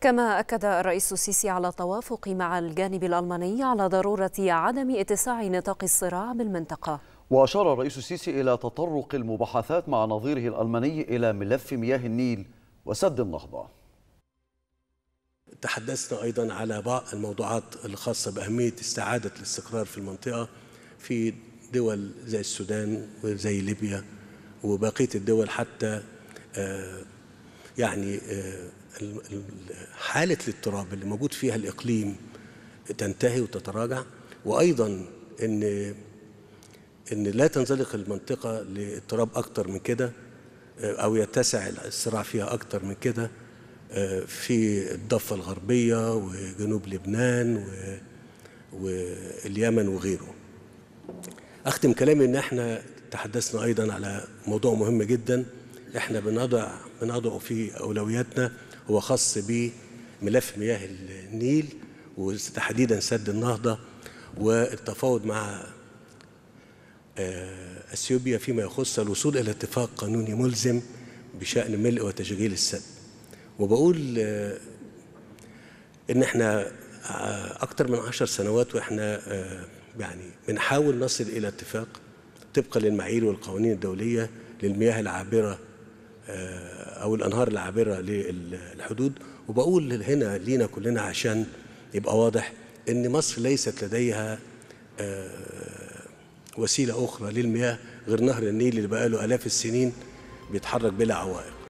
كما أكد الرئيس السيسي على التوافق مع الجانب الألماني على ضرورة عدم اتساع نطاق الصراع بالمنطقة وأشار الرئيس السيسي إلى تطرق المباحثات مع نظيره الألماني إلى ملف مياه النيل وسد النهضة تحدثنا أيضا على بعض الموضوعات الخاصة بأهمية استعادة الاستقرار في المنطقة في دول زي السودان وزي ليبيا وبقية الدول حتى آه، يعني آه، حالة الاضطراب اللي موجود فيها الإقليم تنتهي وتتراجع وأيضا إن إن لا تنزلق المنطقة لاضطراب أكتر من كده آه، أو يتسع الصراع فيها أكتر من كده آه، في الضفة الغربية وجنوب لبنان واليمن وغيره أختم كلامي إن إحنا تحدثنا أيضا على موضوع مهم جداً احنا بنضع بنضعه في اولوياتنا هو خاص بملف مياه النيل وتحديدا سد النهضه والتفاوض مع آه، اثيوبيا فيما يخص الوصول الى اتفاق قانوني ملزم بشان ملء وتشغيل السد وبقول آه، ان احنا آه، اكتر من عشر سنوات واحنا يعني بنحاول نصل الى اتفاق طبقا للمعايير والقوانين الدوليه للمياه العابره آه، او الانهار العابره للحدود وبقول هنا لينا كلنا عشان يبقى واضح ان مصر ليست لديها آه، وسيله اخرى للمياه غير نهر النيل اللي بقاله الاف السنين بيتحرك بلا عوائق